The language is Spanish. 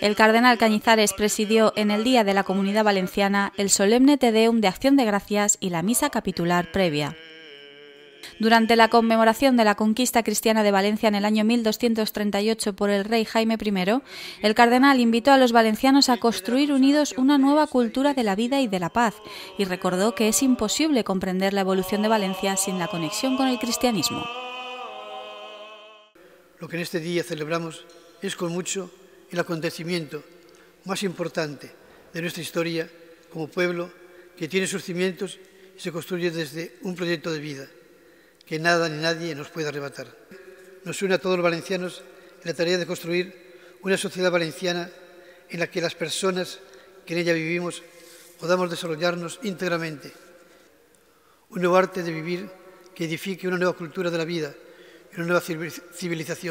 El cardenal Cañizares presidió en el Día de la Comunidad Valenciana el solemne Te Deum de Acción de Gracias y la misa capitular previa. Durante la conmemoración de la conquista cristiana de Valencia en el año 1238 por el rey Jaime I, el cardenal invitó a los valencianos a construir unidos una nueva cultura de la vida y de la paz y recordó que es imposible comprender la evolución de Valencia sin la conexión con el cristianismo. Lo que en este día celebramos es con mucho el acontecimiento más importante de nuestra historia como pueblo que tiene sus cimientos y se construye desde un proyecto de vida que nada ni nadie nos puede arrebatar. Nos une a todos los valencianos en la tarea de construir una sociedad valenciana en la que las personas que en ella vivimos podamos desarrollarnos íntegramente. Un nuevo arte de vivir que edifique una nueva cultura de la vida y una nueva civilización.